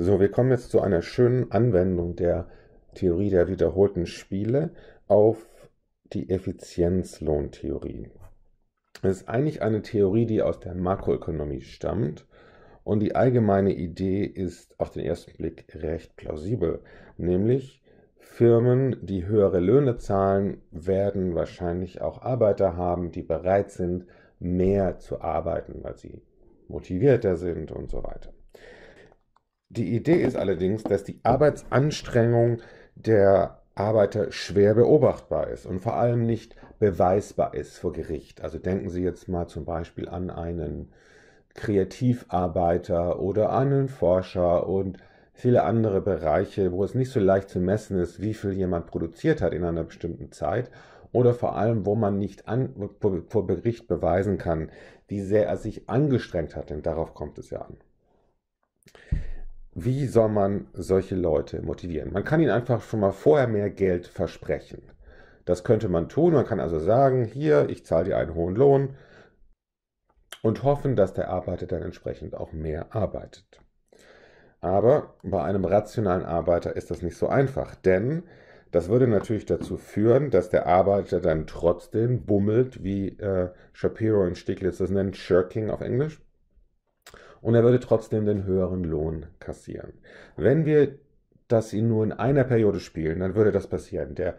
So, wir kommen jetzt zu einer schönen Anwendung der Theorie der wiederholten Spiele auf die Effizienzlohntheorie. Es ist eigentlich eine Theorie, die aus der Makroökonomie stammt und die allgemeine Idee ist auf den ersten Blick recht plausibel, nämlich Firmen, die höhere Löhne zahlen, werden wahrscheinlich auch Arbeiter haben, die bereit sind, mehr zu arbeiten, weil sie motivierter sind und so weiter. Die Idee ist allerdings, dass die Arbeitsanstrengung der Arbeiter schwer beobachtbar ist und vor allem nicht beweisbar ist vor Gericht. Also denken Sie jetzt mal zum Beispiel an einen Kreativarbeiter oder einen Forscher und viele andere Bereiche, wo es nicht so leicht zu messen ist, wie viel jemand produziert hat in einer bestimmten Zeit oder vor allem, wo man nicht an, vor Gericht beweisen kann, wie sehr er sich angestrengt hat, denn darauf kommt es ja an. Wie soll man solche Leute motivieren? Man kann ihnen einfach schon mal vorher mehr Geld versprechen. Das könnte man tun. Man kann also sagen, hier, ich zahle dir einen hohen Lohn und hoffen, dass der Arbeiter dann entsprechend auch mehr arbeitet. Aber bei einem rationalen Arbeiter ist das nicht so einfach, denn das würde natürlich dazu führen, dass der Arbeiter dann trotzdem bummelt, wie äh, Shapiro und Stiglitz das nennen, shirking auf Englisch, und er würde trotzdem den höheren Lohn kassieren. Wenn wir das ihn nur in einer Periode spielen, dann würde das passieren. Der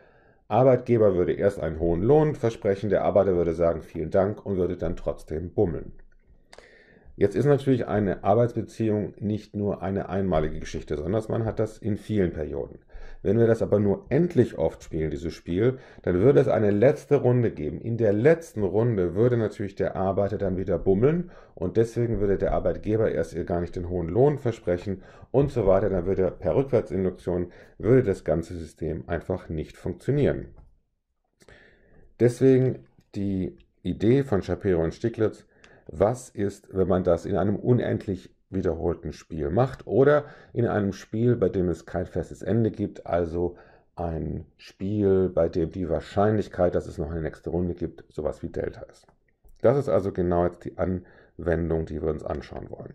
Arbeitgeber würde erst einen hohen Lohn versprechen, der Arbeiter würde sagen vielen Dank und würde dann trotzdem bummeln. Jetzt ist natürlich eine Arbeitsbeziehung nicht nur eine einmalige Geschichte, sondern man hat das in vielen Perioden. Wenn wir das aber nur endlich oft spielen, dieses Spiel, dann würde es eine letzte Runde geben. In der letzten Runde würde natürlich der Arbeiter dann wieder bummeln und deswegen würde der Arbeitgeber erst ihr gar nicht den hohen Lohn versprechen und so weiter. Dann würde per Rückwärtsinduktion würde das ganze System einfach nicht funktionieren. Deswegen die Idee von Shapiro und Stiglitz, was ist, wenn man das in einem unendlich wiederholten Spiel macht oder in einem Spiel, bei dem es kein festes Ende gibt, also ein Spiel, bei dem die Wahrscheinlichkeit, dass es noch eine nächste Runde gibt, sowas wie Delta ist. Das ist also genau jetzt die Anwendung, die wir uns anschauen wollen.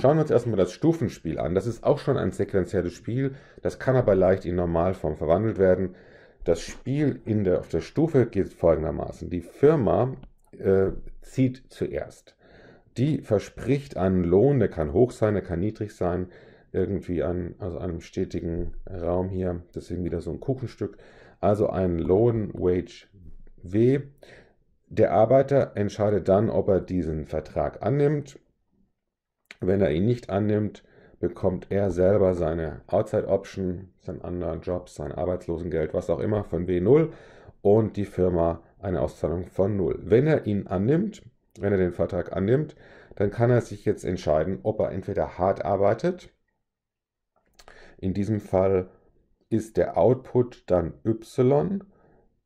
Schauen wir uns erstmal das Stufenspiel an. Das ist auch schon ein sequenzielles Spiel, das kann aber leicht in Normalform verwandelt werden. Das Spiel in der, auf der Stufe geht folgendermaßen. Die Firma äh, zieht zuerst. Die verspricht einen Lohn, der kann hoch sein, der kann niedrig sein, irgendwie an also einem stetigen Raum hier, deswegen wieder so ein Kuchenstück. Also einen Lohn, Wage W. Der Arbeiter entscheidet dann, ob er diesen Vertrag annimmt. Wenn er ihn nicht annimmt, bekommt er selber seine Outside Option, seinen anderen Job, sein Arbeitslosengeld, was auch immer von W0 und die Firma eine Auszahlung von 0. Wenn er ihn annimmt, wenn er den Vertrag annimmt, dann kann er sich jetzt entscheiden, ob er entweder hart arbeitet. In diesem Fall ist der Output dann Y.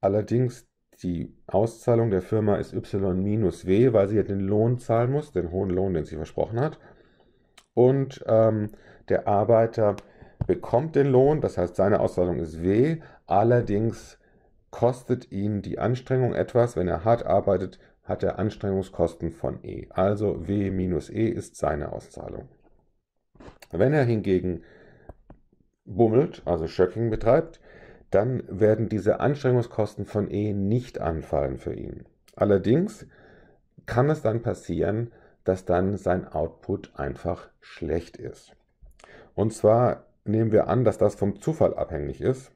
Allerdings die Auszahlung der Firma ist Y minus W, weil sie ja den Lohn zahlen muss, den hohen Lohn, den sie versprochen hat. Und ähm, der Arbeiter bekommt den Lohn, das heißt, seine Auszahlung ist W. Allerdings kostet ihn die Anstrengung etwas. Wenn er hart arbeitet, hat er Anstrengungskosten von E. Also W minus E ist seine Auszahlung. Wenn er hingegen bummelt, also Schöcking betreibt, dann werden diese Anstrengungskosten von E nicht anfallen für ihn. Allerdings kann es dann passieren, dass dann sein Output einfach schlecht ist. Und zwar nehmen wir an, dass das vom Zufall abhängig ist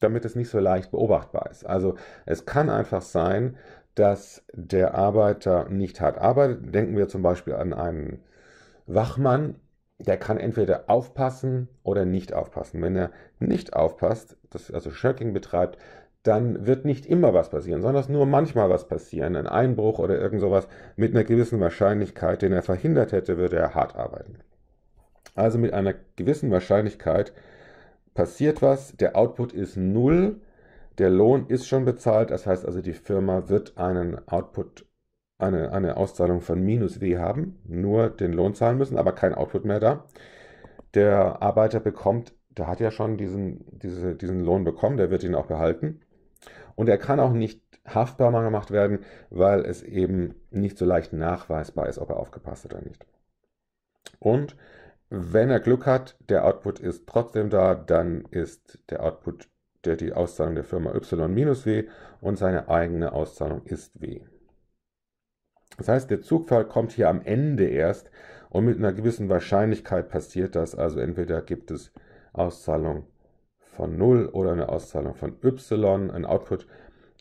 damit es nicht so leicht beobachtbar ist. Also es kann einfach sein, dass der Arbeiter nicht hart arbeitet. Denken wir zum Beispiel an einen Wachmann, der kann entweder aufpassen oder nicht aufpassen. Wenn er nicht aufpasst, das also Shirking betreibt, dann wird nicht immer was passieren, sondern nur manchmal was passieren. Ein Einbruch oder irgend sowas mit einer gewissen Wahrscheinlichkeit, den er verhindert hätte, würde er hart arbeiten. Also mit einer gewissen Wahrscheinlichkeit passiert was, der Output ist null, der Lohn ist schon bezahlt, das heißt also, die Firma wird einen Output, eine, eine Auszahlung von minus W haben, nur den Lohn zahlen müssen, aber kein Output mehr da. Der Arbeiter bekommt, der hat ja schon diesen, diese, diesen Lohn bekommen, der wird ihn auch behalten. Und er kann auch nicht haftbar gemacht werden, weil es eben nicht so leicht nachweisbar ist, ob er aufgepasst hat oder nicht. Und wenn er Glück hat, der Output ist trotzdem da, dann ist der Output der die Auszahlung der Firma Y minus W und seine eigene Auszahlung ist W. Das heißt, der Zugfall kommt hier am Ende erst und mit einer gewissen Wahrscheinlichkeit passiert das. Also entweder gibt es Auszahlung von 0 oder eine Auszahlung von Y, ein Output.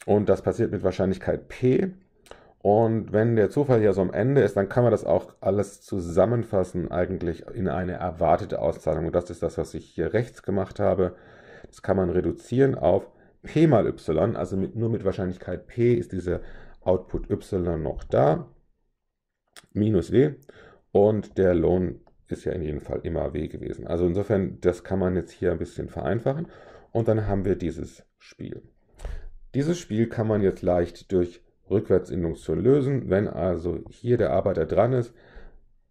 Und das passiert mit Wahrscheinlichkeit P. Und wenn der Zufall hier so am Ende ist, dann kann man das auch alles zusammenfassen eigentlich in eine erwartete Auszahlung. Und das ist das, was ich hier rechts gemacht habe. Das kann man reduzieren auf P mal Y, also mit, nur mit Wahrscheinlichkeit P ist dieser Output Y noch da, minus W. Und der Lohn ist ja in jedem Fall immer W gewesen. Also insofern, das kann man jetzt hier ein bisschen vereinfachen. Und dann haben wir dieses Spiel. Dieses Spiel kann man jetzt leicht durch Rückwärtsindung zu lösen. Wenn also hier der Arbeiter dran ist,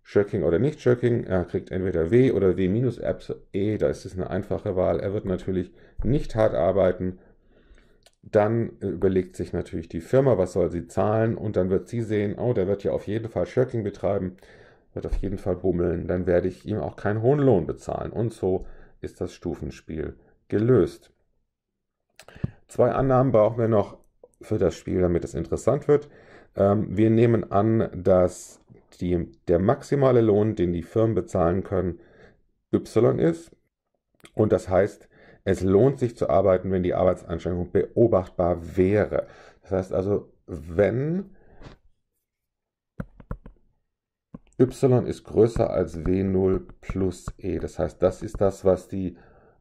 Shirking oder nicht Shirking, er kriegt entweder W oder W-E, da ist es eine einfache Wahl. Er wird natürlich nicht hart arbeiten. Dann überlegt sich natürlich die Firma, was soll sie zahlen und dann wird sie sehen, oh, der wird ja auf jeden Fall Shirking betreiben, wird auf jeden Fall bummeln, dann werde ich ihm auch keinen hohen Lohn bezahlen. Und so ist das Stufenspiel gelöst. Zwei Annahmen brauchen wir noch für das Spiel, damit es interessant wird. Ähm, wir nehmen an, dass die, der maximale Lohn, den die Firmen bezahlen können, Y ist. Und das heißt, es lohnt sich zu arbeiten, wenn die Arbeitsanstrengung beobachtbar wäre. Das heißt also, wenn y ist größer als w0 plus e. Das heißt, das ist das, was, die,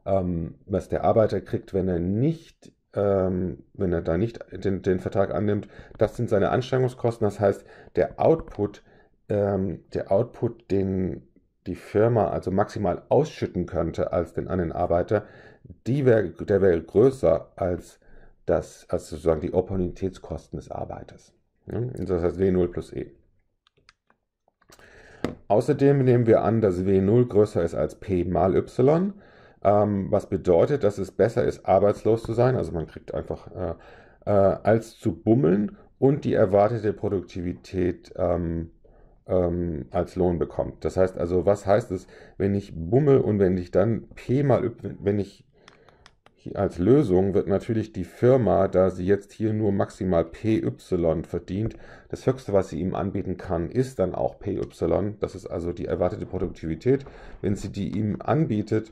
ähm, was der Arbeiter kriegt, wenn er nicht ähm, wenn er da nicht den, den, Vertrag annimmt, das sind seine Anstrengungskosten. Das heißt, der Output, ähm, der Output, den die Firma also maximal ausschütten könnte als den, an den Arbeiter, die wär, der wäre größer als das, als sozusagen die Opportunitätskosten des Arbeiters. Ja? Das heißt W0 plus E. Außerdem nehmen wir an, dass W0 größer ist als P mal Y ähm, was bedeutet, dass es besser ist, arbeitslos zu sein, also man kriegt einfach, äh, äh, als zu bummeln und die erwartete Produktivität ähm, ähm, als Lohn bekommt. Das heißt also, was heißt es, wenn ich bummel und wenn ich dann P mal, y, wenn ich als Lösung wird natürlich die Firma, da sie jetzt hier nur maximal PY verdient, das Höchste, was sie ihm anbieten kann, ist dann auch PY. Das ist also die erwartete Produktivität. Wenn sie die ihm anbietet,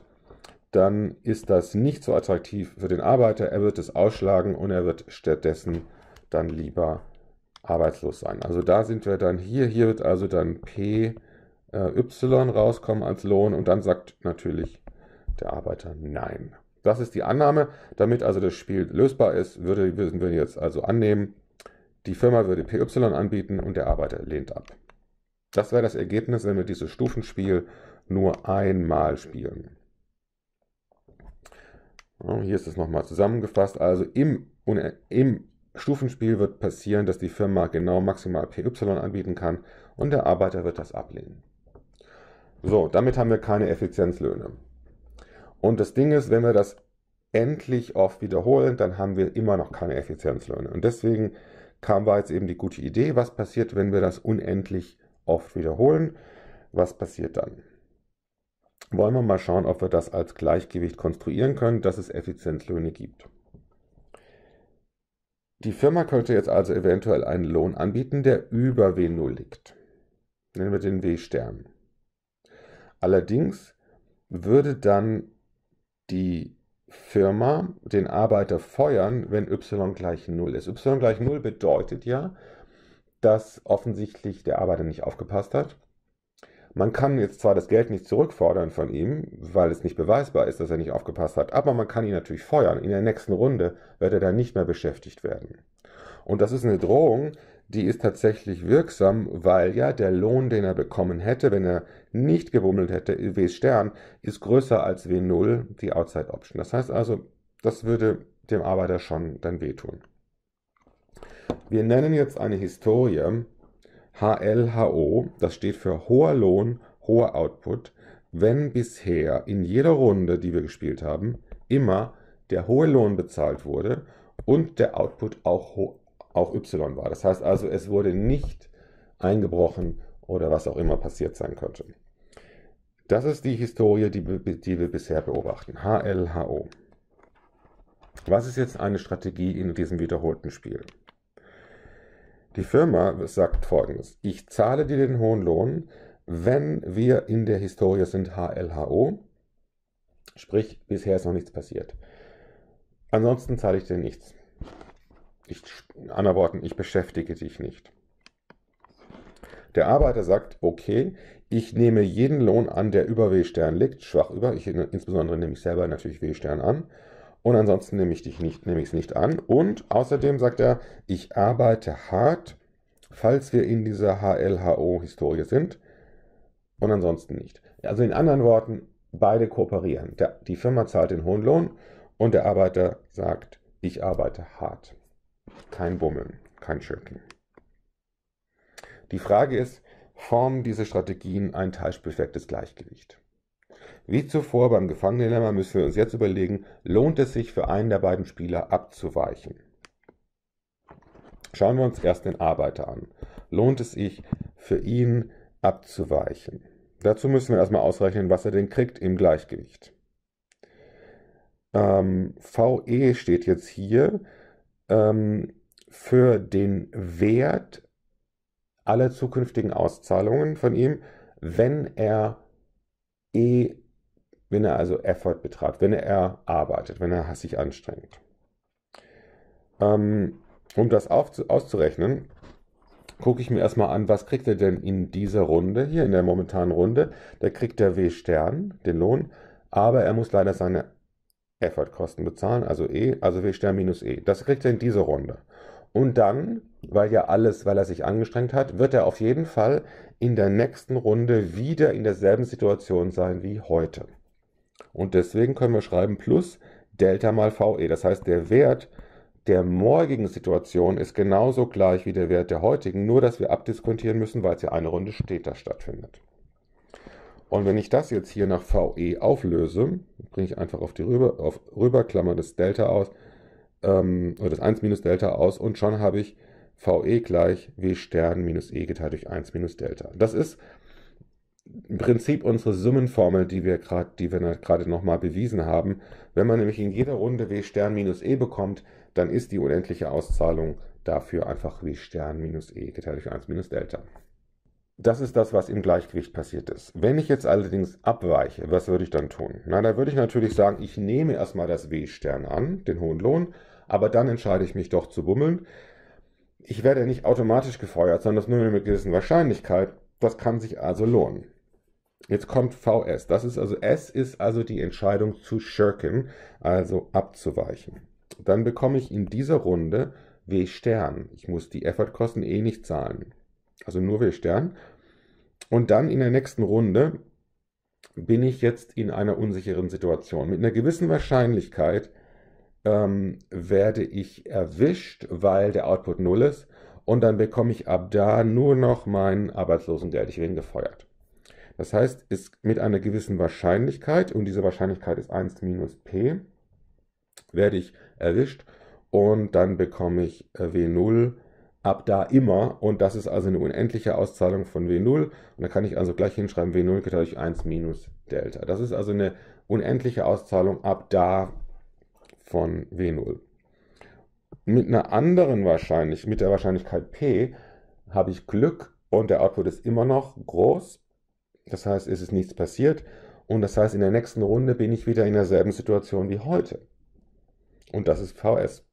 dann ist das nicht so attraktiv für den Arbeiter. Er wird es ausschlagen und er wird stattdessen dann lieber arbeitslos sein. Also da sind wir dann hier. Hier wird also dann PY äh, rauskommen als Lohn und dann sagt natürlich der Arbeiter Nein. Das ist die Annahme. Damit also das Spiel lösbar ist, würde, würden wir jetzt also annehmen, die Firma würde PY anbieten und der Arbeiter lehnt ab. Das wäre das Ergebnis, wenn wir dieses Stufenspiel nur einmal spielen. Oh, hier ist es nochmal zusammengefasst. Also im, im Stufenspiel wird passieren, dass die Firma genau maximal PY anbieten kann und der Arbeiter wird das ablehnen. So, damit haben wir keine Effizienzlöhne. Und das Ding ist, wenn wir das endlich oft wiederholen, dann haben wir immer noch keine Effizienzlöhne. Und deswegen kam war jetzt eben die gute Idee, was passiert, wenn wir das unendlich oft wiederholen? Was passiert dann? wollen wir mal schauen, ob wir das als Gleichgewicht konstruieren können, dass es Effizienzlöhne gibt. Die Firma könnte jetzt also eventuell einen Lohn anbieten, der über W0 liegt. Nennen wir den W-Stern. Allerdings würde dann die Firma den Arbeiter feuern, wenn y gleich 0 ist. y gleich 0 bedeutet ja, dass offensichtlich der Arbeiter nicht aufgepasst hat man kann jetzt zwar das Geld nicht zurückfordern von ihm, weil es nicht beweisbar ist, dass er nicht aufgepasst hat, aber man kann ihn natürlich feuern. In der nächsten Runde wird er dann nicht mehr beschäftigt werden. Und das ist eine Drohung, die ist tatsächlich wirksam, weil ja der Lohn, den er bekommen hätte, wenn er nicht gebummelt hätte, W Stern, ist größer als W0, die Outside Option. Das heißt also, das würde dem Arbeiter schon dann wehtun. Wir nennen jetzt eine Historie, HLHO, das steht für hoher Lohn, hoher Output, wenn bisher in jeder Runde, die wir gespielt haben, immer der hohe Lohn bezahlt wurde und der Output auch, auch Y war. Das heißt also, es wurde nicht eingebrochen oder was auch immer passiert sein könnte. Das ist die Historie, die, die wir bisher beobachten. HLHO. Was ist jetzt eine Strategie in diesem wiederholten Spiel? Die Firma sagt folgendes: Ich zahle dir den hohen Lohn, wenn wir in der Historie sind HLHO, sprich, bisher ist noch nichts passiert. Ansonsten zahle ich dir nichts. Ich, in anderen Worten, ich beschäftige dich nicht. Der Arbeiter sagt, okay, ich nehme jeden Lohn an, der über W-Stern liegt, schwach über, ich, insbesondere nehme ich selber natürlich W-Stern an, und ansonsten nehme ich dich nicht, nehme ich es nicht an. Und außerdem sagt er, ich arbeite hart, falls wir in dieser HLHO-Historie sind und ansonsten nicht. Also in anderen Worten, beide kooperieren. Der, die Firma zahlt den hohen Lohn und der Arbeiter sagt, ich arbeite hart. Kein Bummeln, kein Schöpfen. Die Frage ist, formen diese Strategien ein teilperfektes Gleichgewicht? Wie zuvor beim Gefangenendilemma müssen wir uns jetzt überlegen, lohnt es sich für einen der beiden Spieler abzuweichen? Schauen wir uns erst den Arbeiter an. Lohnt es sich für ihn abzuweichen? Dazu müssen wir erstmal ausrechnen, was er denn kriegt im Gleichgewicht. Ähm, VE steht jetzt hier ähm, für den Wert aller zukünftigen Auszahlungen von ihm, wenn er E, wenn er also Effort betreibt, wenn er arbeitet, wenn er sich anstrengt. Ähm, um das auszurechnen, gucke ich mir erstmal an, was kriegt er denn in dieser Runde, hier in der momentanen Runde. Da kriegt er W Stern, den Lohn, aber er muss leider seine Effortkosten bezahlen, also E, also W Stern minus E. Das kriegt er in dieser Runde. Und dann weil ja alles, weil er sich angestrengt hat, wird er auf jeden Fall in der nächsten Runde wieder in derselben Situation sein wie heute. Und deswegen können wir schreiben plus Delta mal VE. Das heißt, der Wert der morgigen Situation ist genauso gleich wie der Wert der heutigen, nur dass wir abdiskontieren müssen, weil es ja eine Runde steter stattfindet. Und wenn ich das jetzt hier nach VE auflöse, bringe ich einfach auf die Rüber, auf Rüberklammer des Delta aus, ähm, oder das 1 minus Delta aus und schon habe ich VE gleich W Stern minus E geteilt durch 1 minus Delta. Das ist im Prinzip unsere Summenformel, die wir gerade, die nochmal bewiesen haben. Wenn man nämlich in jeder Runde W Stern minus E bekommt, dann ist die unendliche Auszahlung dafür einfach W Stern minus E geteilt durch 1 minus Delta. Das ist das, was im Gleichgewicht passiert ist. Wenn ich jetzt allerdings abweiche, was würde ich dann tun? Na, da würde ich natürlich sagen, ich nehme erstmal das W-Stern an, den hohen Lohn, aber dann entscheide ich mich doch zu bummeln, ich werde nicht automatisch gefeuert, sondern das nur mit einer gewissen Wahrscheinlichkeit. Das kann sich also lohnen. Jetzt kommt VS. Das ist also S ist also die Entscheidung zu shirken, also abzuweichen. Dann bekomme ich in dieser Runde W Stern. Ich muss die Effortkosten eh nicht zahlen. Also nur W Stern. Und dann in der nächsten Runde bin ich jetzt in einer unsicheren Situation. Mit einer gewissen Wahrscheinlichkeit ähm, werde ich erwischt, weil der Output 0 ist und dann bekomme ich ab da nur noch mein Arbeitslosengeld. Ich werde gefeuert. Das heißt, ist mit einer gewissen Wahrscheinlichkeit, und diese Wahrscheinlichkeit ist 1 minus p, werde ich erwischt und dann bekomme ich äh, W0 ab da immer. Und das ist also eine unendliche Auszahlung von W0. Und da kann ich also gleich hinschreiben, W0 geteilt durch 1 minus Delta. Das ist also eine unendliche Auszahlung ab da von W0. Mit einer anderen Wahrscheinlichkeit, mit der Wahrscheinlichkeit P, habe ich Glück und der Output ist immer noch groß. Das heißt, es ist nichts passiert. Und das heißt, in der nächsten Runde bin ich wieder in derselben Situation wie heute. Und das ist VS.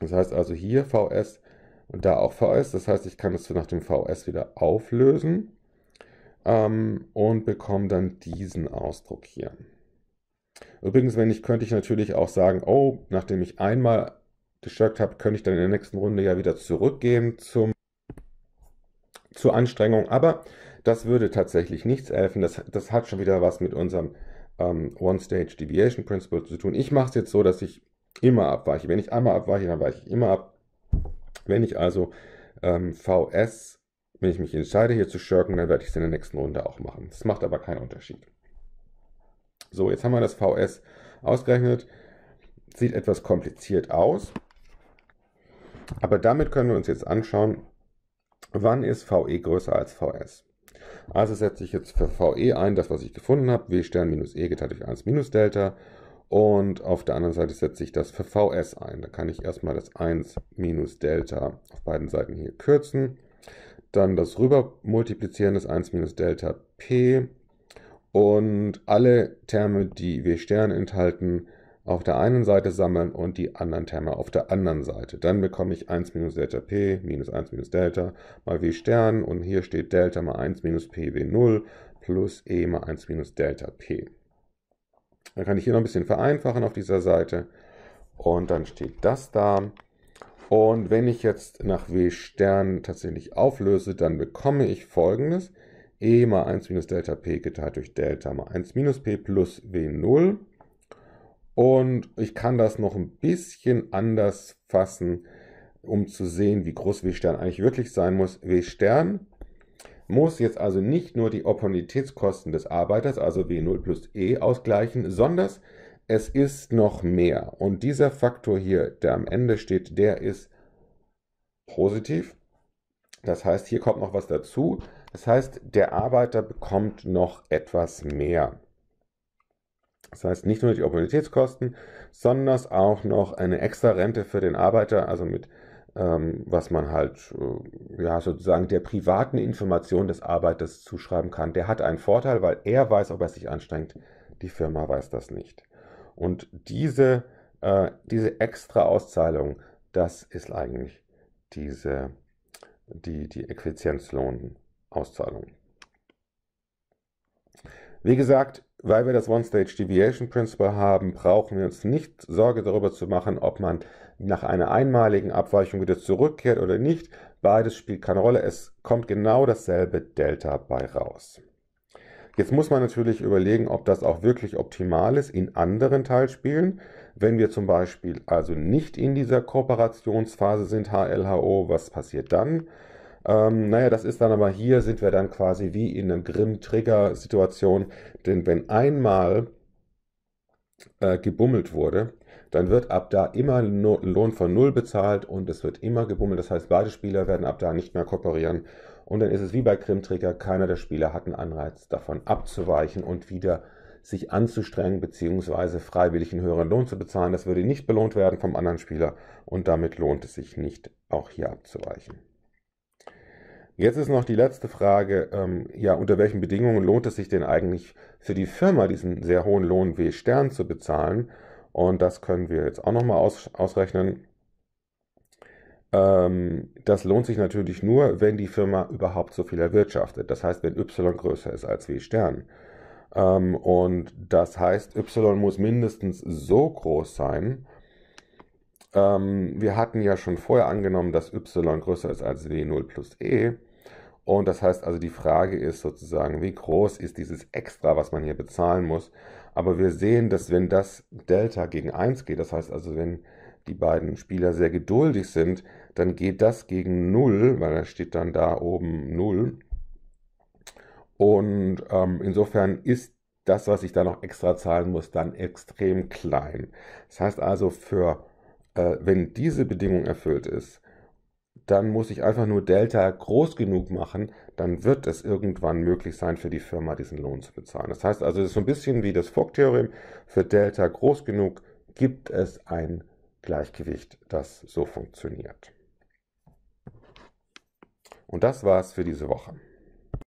Das heißt also hier VS und da auch VS. Das heißt, ich kann es nach dem VS wieder auflösen ähm, und bekomme dann diesen Ausdruck hier. Übrigens, wenn ich, könnte ich natürlich auch sagen, oh, nachdem ich einmal gestärkt habe, könnte ich dann in der nächsten Runde ja wieder zurückgehen zum, zur Anstrengung. Aber das würde tatsächlich nichts helfen. Das, das hat schon wieder was mit unserem ähm, One-Stage Deviation Principle zu tun. Ich mache es jetzt so, dass ich immer abweiche. Wenn ich einmal abweiche, dann weiche ich immer ab. Wenn ich also ähm, VS, wenn ich mich entscheide, hier zu shirken, dann werde ich es in der nächsten Runde auch machen. Das macht aber keinen Unterschied. So, jetzt haben wir das VS ausgerechnet. Sieht etwas kompliziert aus. Aber damit können wir uns jetzt anschauen, wann ist VE größer als VS. Also setze ich jetzt für VE ein, das was ich gefunden habe, W Stern minus E geteilt durch 1 minus Delta. Und auf der anderen Seite setze ich das für Vs ein. Da kann ich erstmal das 1 minus Delta auf beiden Seiten hier kürzen. Dann das rüber multiplizieren des 1 minus Delta P und alle Terme, die W-Stern enthalten, auf der einen Seite sammeln und die anderen Terme auf der anderen Seite. Dann bekomme ich 1 minus Delta P minus 1 minus Delta mal W Stern und hier steht Delta mal 1 minus P W0 plus E mal 1 minus Delta P. Dann kann ich hier noch ein bisschen vereinfachen auf dieser Seite und dann steht das da. Und wenn ich jetzt nach W Stern tatsächlich auflöse, dann bekomme ich folgendes e mal 1 minus Delta P geteilt durch Delta mal 1 minus P plus W0. Und ich kann das noch ein bisschen anders fassen, um zu sehen, wie groß W-Stern eigentlich wirklich sein muss. W-Stern muss jetzt also nicht nur die Opportunitätskosten des Arbeiters, also W0 plus E, ausgleichen, sondern es ist noch mehr. Und dieser Faktor hier, der am Ende steht, der ist positiv. Das heißt, hier kommt noch was dazu. Das heißt, der Arbeiter bekommt noch etwas mehr. Das heißt, nicht nur die Opportunitätskosten, sondern auch noch eine extra Rente für den Arbeiter, also mit ähm, was man halt äh, ja sozusagen der privaten Information des Arbeiters zuschreiben kann. Der hat einen Vorteil, weil er weiß, ob er sich anstrengt. Die Firma weiß das nicht. Und diese, äh, diese extra Auszahlung, das ist eigentlich diese, die, die Effizienzlohn. Auszahlungen. Wie gesagt, weil wir das One-Stage Deviation Principle haben, brauchen wir uns nicht Sorge darüber zu machen, ob man nach einer einmaligen Abweichung wieder zurückkehrt oder nicht. Beides spielt keine Rolle. Es kommt genau dasselbe Delta bei raus. Jetzt muss man natürlich überlegen, ob das auch wirklich optimal ist in anderen Teilspielen. Wenn wir zum Beispiel also nicht in dieser Kooperationsphase sind, HLHO, was passiert dann? Ähm, naja, das ist dann aber hier, sind wir dann quasi wie in einer Grimm-Trigger-Situation, denn wenn einmal äh, gebummelt wurde, dann wird ab da immer ein Lohn von Null bezahlt und es wird immer gebummelt. Das heißt, beide Spieler werden ab da nicht mehr kooperieren. Und dann ist es wie bei Krimtrigger, keiner der Spieler hat einen Anreiz, davon abzuweichen und wieder sich anzustrengen bzw. freiwillig einen höheren Lohn zu bezahlen. Das würde nicht belohnt werden vom anderen Spieler und damit lohnt es sich nicht, auch hier abzuweichen. Jetzt ist noch die letzte Frage, ähm, ja, unter welchen Bedingungen lohnt es sich denn eigentlich für die Firma, diesen sehr hohen Lohn W Stern zu bezahlen? Und das können wir jetzt auch nochmal aus, ausrechnen. Ähm, das lohnt sich natürlich nur, wenn die Firma überhaupt so viel erwirtschaftet. Das heißt, wenn Y größer ist als W Stern. Ähm, und das heißt, Y muss mindestens so groß sein, ähm, wir hatten ja schon vorher angenommen, dass y größer ist als w0 plus e. Und das heißt also, die Frage ist sozusagen, wie groß ist dieses Extra, was man hier bezahlen muss. Aber wir sehen, dass wenn das Delta gegen 1 geht, das heißt also, wenn die beiden Spieler sehr geduldig sind, dann geht das gegen 0, weil da steht dann da oben 0. Und ähm, insofern ist das, was ich da noch extra zahlen muss, dann extrem klein. Das heißt also, für äh, wenn diese Bedingung erfüllt ist, dann muss ich einfach nur Delta groß genug machen, dann wird es irgendwann möglich sein, für die Firma diesen Lohn zu bezahlen. Das heißt also, es ist so ein bisschen wie das Fogg-Theorem. Für Delta groß genug gibt es ein Gleichgewicht, das so funktioniert. Und das war's für diese Woche.